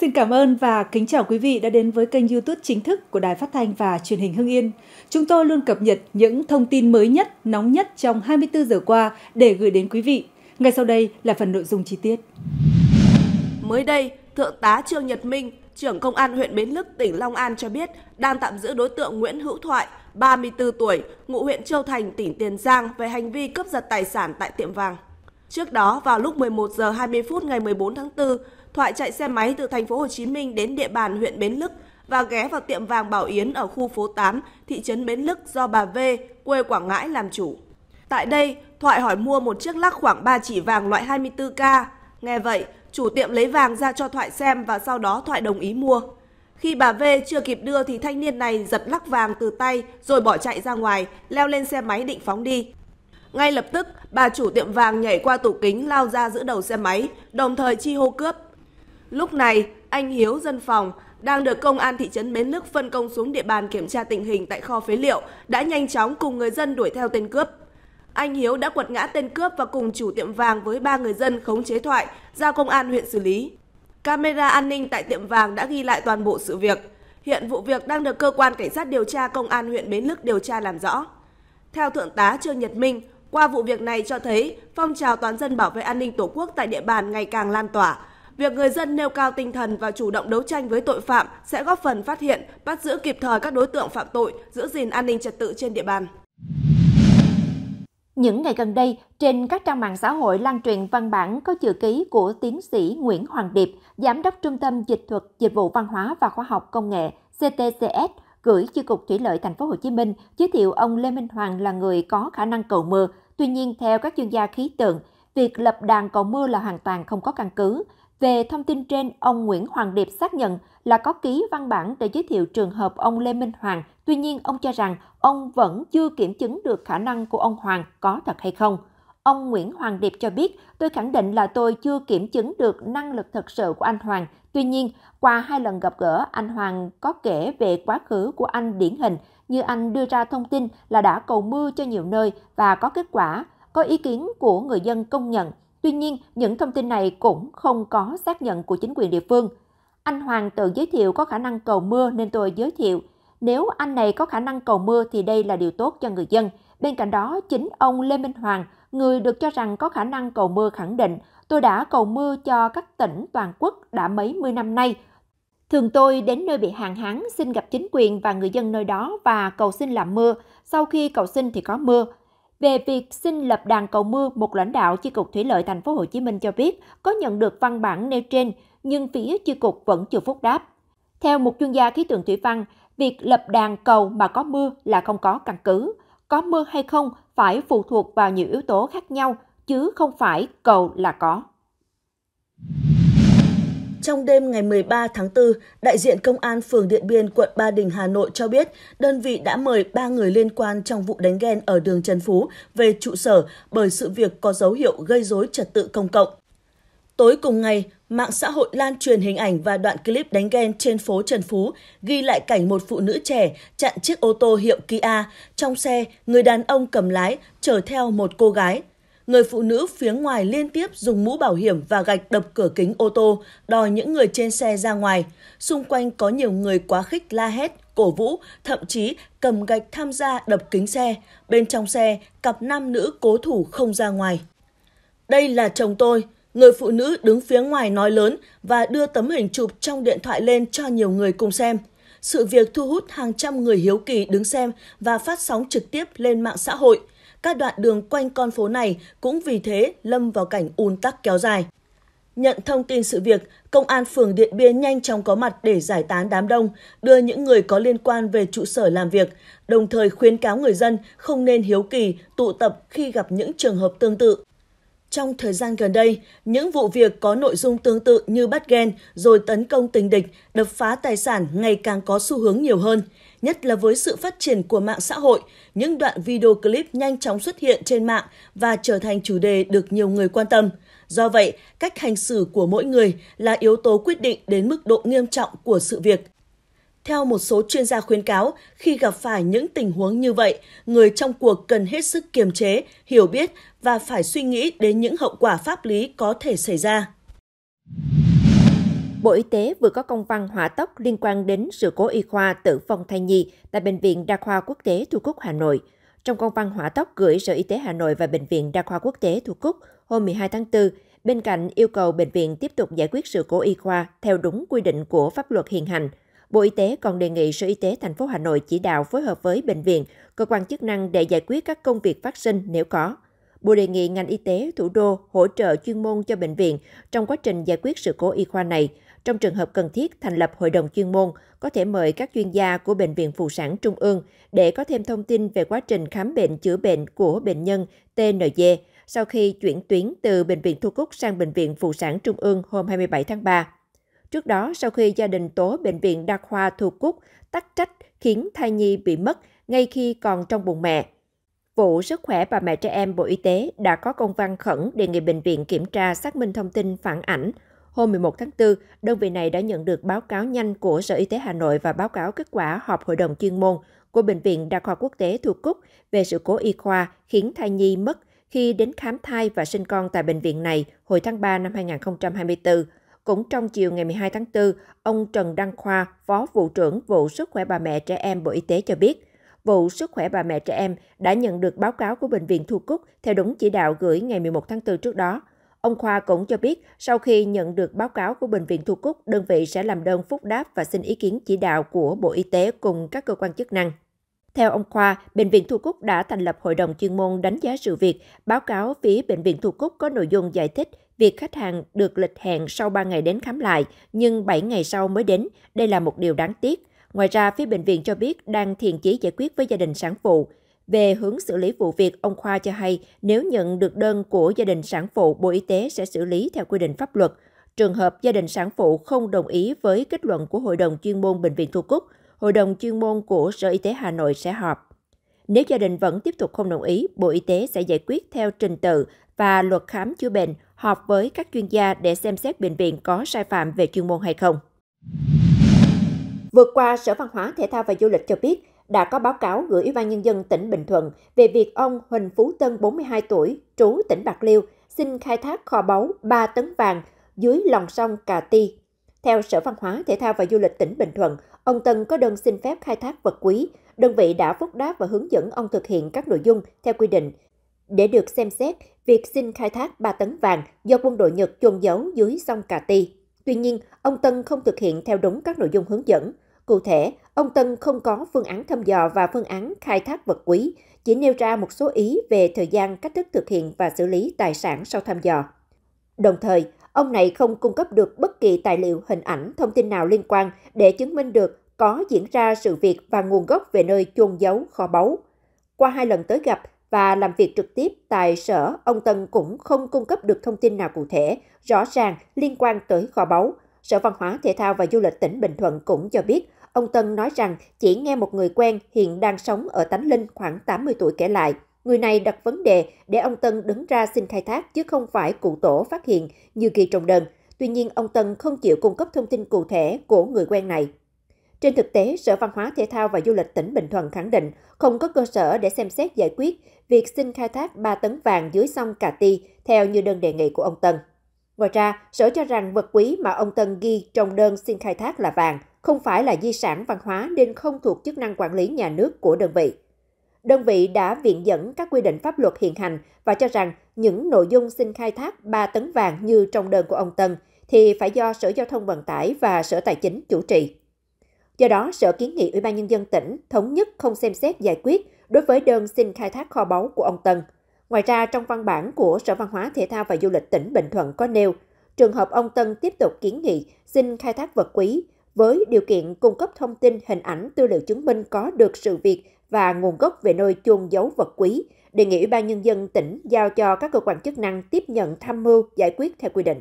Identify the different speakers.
Speaker 1: Xin cảm ơn và kính chào quý vị đã đến với kênh YouTube chính thức của Đài Phát thanh và Truyền hình Hưng Yên. Chúng tôi luôn cập nhật những thông tin mới nhất, nóng nhất trong 24 giờ qua để gửi đến quý vị. Ngay sau đây là phần nội dung chi tiết. Mới đây, Thượng tá Trương Nhật Minh, trưởng công an huyện Bến Lức, tỉnh Long An cho biết đang tạm giữ đối tượng Nguyễn Hữu Thoại, 34 tuổi, ngụ huyện Châu Thành, tỉnh Tiền Giang về hành vi cướp giật tài sản tại tiệm vàng. Trước đó, vào lúc 11 giờ 20 phút ngày 14 tháng 4, Thoại chạy xe máy từ thành phố Hồ Chí Minh đến địa bàn huyện Bến Lức và ghé vào tiệm vàng Bảo Yến ở khu phố 8, thị trấn Bến Lức do bà V, quê Quảng Ngãi làm chủ. Tại đây, Thoại hỏi mua một chiếc lắc khoảng 3 chỉ vàng loại 24K. Nghe vậy, chủ tiệm lấy vàng ra cho Thoại xem và sau đó Thoại đồng ý mua. Khi bà V chưa kịp đưa thì thanh niên này giật lắc vàng từ tay rồi bỏ chạy ra ngoài, leo lên xe máy định phóng đi. Ngay lập tức, bà chủ tiệm vàng nhảy qua tủ kính lao ra giữ đầu xe máy, đồng thời chi hô cướp. Lúc này, anh Hiếu dân phòng đang được công an thị trấn Bến Lức phân công xuống địa bàn kiểm tra tình hình tại kho phế liệu đã nhanh chóng cùng người dân đuổi theo tên cướp. Anh Hiếu đã quật ngã tên cướp và cùng chủ tiệm vàng với ba người dân khống chế thoại giao công an huyện xử lý. Camera an ninh tại tiệm vàng đã ghi lại toàn bộ sự việc. Hiện vụ việc đang được cơ quan cảnh sát điều tra công an huyện Bến Lức điều tra làm rõ. Theo Thượng tá Trương Nhật Minh, qua vụ việc này cho thấy phong trào toàn dân bảo vệ an ninh Tổ quốc tại địa bàn ngày càng lan tỏa, Việc người dân nêu cao tinh thần và chủ động đấu tranh với tội phạm sẽ góp phần phát hiện, bắt giữ kịp thời các đối tượng phạm tội, giữ gìn an ninh trật tự trên địa bàn.
Speaker 2: Những ngày gần đây, trên các trang mạng xã hội lan truyền văn bản có chữ ký của tiến sĩ Nguyễn Hoàng Điệp, Giám đốc Trung tâm Dịch thuật Dịch vụ Văn hóa và Khoa học Công nghệ CTCS, gửi Chi cục Thủy lợi Thành phố Hồ Chí Minh giới thiệu ông Lê Minh Hoàng là người có khả năng cầu mưa. Tuy nhiên, theo các chuyên gia khí tượng, việc lập đàn cầu mưa là hoàn toàn không có căn cứ. Về thông tin trên, ông Nguyễn Hoàng Điệp xác nhận là có ký văn bản để giới thiệu trường hợp ông Lê Minh Hoàng. Tuy nhiên, ông cho rằng ông vẫn chưa kiểm chứng được khả năng của ông Hoàng có thật hay không. Ông Nguyễn Hoàng Điệp cho biết, tôi khẳng định là tôi chưa kiểm chứng được năng lực thật sự của anh Hoàng. Tuy nhiên, qua hai lần gặp gỡ, anh Hoàng có kể về quá khứ của anh điển hình, như anh đưa ra thông tin là đã cầu mưa cho nhiều nơi và có kết quả, có ý kiến của người dân công nhận. Tuy nhiên, những thông tin này cũng không có xác nhận của chính quyền địa phương. Anh Hoàng tự giới thiệu có khả năng cầu mưa nên tôi giới thiệu. Nếu anh này có khả năng cầu mưa thì đây là điều tốt cho người dân. Bên cạnh đó, chính ông Lê Minh Hoàng, người được cho rằng có khả năng cầu mưa khẳng định, tôi đã cầu mưa cho các tỉnh toàn quốc đã mấy mươi năm nay. Thường tôi đến nơi bị hạn hán xin gặp chính quyền và người dân nơi đó và cầu xin làm mưa. Sau khi cầu xin thì có mưa, về việc xin lập đàn cầu mưa, một lãnh đạo chi cục thủy lợi thành phố Hồ Chí Minh cho biết có nhận được văn bản nêu trên, nhưng phía chi cục vẫn chưa phúc đáp. Theo một chuyên gia khí tượng thủy văn, việc lập đàn cầu mà có mưa là không có căn cứ. Có mưa hay không phải phụ thuộc vào nhiều yếu tố khác nhau, chứ không phải cầu là có.
Speaker 3: Trong đêm ngày 13 tháng 4, đại diện Công an phường Điện Biên, quận Ba Đình, Hà Nội cho biết đơn vị đã mời 3 người liên quan trong vụ đánh ghen ở đường Trần Phú về trụ sở bởi sự việc có dấu hiệu gây rối trật tự công cộng. Tối cùng ngày, mạng xã hội lan truyền hình ảnh và đoạn clip đánh ghen trên phố Trần Phú, ghi lại cảnh một phụ nữ trẻ chặn chiếc ô tô hiệu Kia. Trong xe, người đàn ông cầm lái chở theo một cô gái người phụ nữ phía ngoài liên tiếp dùng mũ bảo hiểm và gạch đập cửa kính ô tô, đòi những người trên xe ra ngoài. Xung quanh có nhiều người quá khích la hét, cổ vũ, thậm chí cầm gạch tham gia đập kính xe. Bên trong xe, cặp nam nữ cố thủ không ra ngoài. Đây là chồng tôi, người phụ nữ đứng phía ngoài nói lớn và đưa tấm hình chụp trong điện thoại lên cho nhiều người cùng xem. Sự việc thu hút hàng trăm người hiếu kỳ đứng xem và phát sóng trực tiếp lên mạng xã hội các đoạn đường quanh con phố này cũng vì thế lâm vào cảnh ùn tắc kéo dài. Nhận thông tin sự việc, Công an phường Điện Biên nhanh chóng có mặt để giải tán đám đông, đưa những người có liên quan về trụ sở làm việc, đồng thời khuyến cáo người dân không nên hiếu kỳ tụ tập khi gặp những trường hợp tương tự. Trong thời gian gần đây, những vụ việc có nội dung tương tự như bắt ghen rồi tấn công tình địch, đập phá tài sản ngày càng có xu hướng nhiều hơn nhất là với sự phát triển của mạng xã hội, những đoạn video clip nhanh chóng xuất hiện trên mạng và trở thành chủ đề được nhiều người quan tâm. Do vậy, cách hành xử của mỗi người là yếu tố quyết định đến mức độ nghiêm trọng của sự việc. Theo một số chuyên gia khuyến cáo, khi gặp phải những tình huống như vậy, người trong cuộc cần hết sức kiềm chế, hiểu biết và phải suy nghĩ đến những hậu quả pháp lý có thể xảy ra.
Speaker 2: Bộ Y tế vừa có công văn hỏa tốc liên quan đến sự cố y khoa tử vong thai nhi tại Bệnh viện Đa khoa Quốc tế Thu Cúc, Hà Nội. Trong công văn hỏa tốc gửi Sở Y tế Hà Nội và Bệnh viện Đa khoa Quốc tế Thu Cúc hôm 12 tháng 4, bên cạnh yêu cầu bệnh viện tiếp tục giải quyết sự cố y khoa theo đúng quy định của pháp luật hiện hành. Bộ Y tế còn đề nghị Sở Y tế thành phố Hà Nội chỉ đạo phối hợp với bệnh viện, cơ quan chức năng để giải quyết các công việc phát sinh nếu có. Bộ đề nghị ngành y tế thủ đô hỗ trợ chuyên môn cho bệnh viện trong quá trình giải quyết sự cố y khoa này, trong trường hợp cần thiết, thành lập hội đồng chuyên môn, có thể mời các chuyên gia của Bệnh viện Phụ sản Trung ương để có thêm thông tin về quá trình khám bệnh chữa bệnh của bệnh nhân TND sau khi chuyển tuyến từ Bệnh viện Thu Cúc sang Bệnh viện Phụ sản Trung ương hôm 27 tháng 3. Trước đó, sau khi gia đình tố Bệnh viện Đa khoa Thu Cúc tắc trách khiến thai nhi bị mất ngay khi còn trong bụng mẹ, Vụ sức khỏe bà mẹ trẻ em Bộ Y tế đã có công văn khẩn đề nghị bệnh viện kiểm tra xác minh thông tin phản ảnh Hôm 11 tháng 4, đơn vị này đã nhận được báo cáo nhanh của Sở Y tế Hà Nội và báo cáo kết quả họp hội đồng chuyên môn của Bệnh viện Đa khoa Quốc tế Thu Cúc về sự cố y khoa khiến thai nhi mất khi đến khám thai và sinh con tại bệnh viện này hồi tháng 3 năm 2024. Cũng trong chiều ngày 12 tháng 4, ông Trần Đăng Khoa, Phó Vụ trưởng Vụ Sức khỏe bà mẹ trẻ em Bộ Y tế cho biết, Vụ Sức khỏe bà mẹ trẻ em đã nhận được báo cáo của Bệnh viện Thu Cúc theo đúng chỉ đạo gửi ngày 11 tháng 4 trước đó, Ông Khoa cũng cho biết, sau khi nhận được báo cáo của Bệnh viện Thu Cúc, đơn vị sẽ làm đơn phúc đáp và xin ý kiến chỉ đạo của Bộ Y tế cùng các cơ quan chức năng. Theo ông Khoa, Bệnh viện Thu Cúc đã thành lập hội đồng chuyên môn đánh giá sự việc. Báo cáo phía Bệnh viện Thu Cúc có nội dung giải thích việc khách hàng được lịch hẹn sau 3 ngày đến khám lại, nhưng 7 ngày sau mới đến. Đây là một điều đáng tiếc. Ngoài ra, phía bệnh viện cho biết đang thiện chí giải quyết với gia đình sản phụ. Về hướng xử lý vụ việc, ông Khoa cho hay nếu nhận được đơn của gia đình sản phụ, Bộ Y tế sẽ xử lý theo quy định pháp luật. Trường hợp gia đình sản phụ không đồng ý với kết luận của Hội đồng chuyên môn Bệnh viện Thu Cúc, Hội đồng chuyên môn của Sở Y tế Hà Nội sẽ họp. Nếu gia đình vẫn tiếp tục không đồng ý, Bộ Y tế sẽ giải quyết theo trình tự và luật khám chữa bệnh, họp với các chuyên gia để xem xét bệnh viện có sai phạm về chuyên môn hay không. Vượt qua, Sở Văn hóa, Thể thao và Du lịch cho biết, đã có báo cáo gửi Ủy ban Nhân dân tỉnh Bình Thuận về việc ông Huỳnh Phú Tân, 42 tuổi, trú tỉnh Bạc Liêu, xin khai thác kho báu 3 tấn vàng dưới lòng sông Cà Ti. Theo Sở Văn hóa, Thể thao và Du lịch tỉnh Bình Thuận, ông Tân có đơn xin phép khai thác vật quý. Đơn vị đã phúc đáp và hướng dẫn ông thực hiện các nội dung theo quy định. Để được xem xét, việc xin khai thác 3 tấn vàng do quân đội Nhật chôn giấu dưới sông Cà Ti. Tuy nhiên, ông Tân không thực hiện theo đúng các nội dung hướng dẫn. Cụ thể, Ông Tân không có phương án thăm dò và phương án khai thác vật quý, chỉ nêu ra một số ý về thời gian cách thức thực hiện và xử lý tài sản sau thăm dò. Đồng thời, ông này không cung cấp được bất kỳ tài liệu, hình ảnh, thông tin nào liên quan để chứng minh được có diễn ra sự việc và nguồn gốc về nơi chôn giấu kho báu. Qua hai lần tới gặp và làm việc trực tiếp tại sở, ông Tân cũng không cung cấp được thông tin nào cụ thể, rõ ràng liên quan tới kho báu. Sở Văn hóa, Thể thao và Du lịch tỉnh Bình Thuận cũng cho biết ông Tân nói rằng chỉ nghe một người quen hiện đang sống ở Tánh Linh khoảng 80 tuổi kể lại. Người này đặt vấn đề để ông Tân đứng ra xin khai thác chứ không phải cụ tổ phát hiện như ghi trong đơn. Tuy nhiên, ông Tân không chịu cung cấp thông tin cụ thể của người quen này. Trên thực tế, Sở Văn hóa Thể thao và Du lịch tỉnh Bình Thuận khẳng định không có cơ sở để xem xét giải quyết việc xin khai thác 3 tấn vàng dưới sông Cà Ti theo như đơn đề nghị của ông Tân. Ngoài ra, Sở cho rằng vật quý mà ông Tân ghi trong đơn xin khai thác là vàng, không phải là di sản văn hóa nên không thuộc chức năng quản lý nhà nước của đơn vị. Đơn vị đã viện dẫn các quy định pháp luật hiện hành và cho rằng những nội dung xin khai thác 3 tấn vàng như trong đơn của ông Tân thì phải do Sở Giao thông Vận tải và Sở Tài chính chủ trì. Do đó, Sở kiến nghị Ủy ban Nhân dân tỉnh thống nhất không xem xét giải quyết đối với đơn xin khai thác kho báu của ông Tân. Ngoài ra, trong văn bản của Sở Văn hóa Thể thao và Du lịch tỉnh Bình Thuận có nêu, trường hợp ông Tân tiếp tục kiến nghị xin khai thác vật quý, với điều kiện cung cấp thông tin, hình ảnh, tư liệu chứng minh có được sự việc và nguồn gốc về nơi chôn giấu vật quý, đề nghị Ủy ban Nhân dân tỉnh giao cho các cơ quan chức năng tiếp nhận tham mưu giải quyết theo quy định.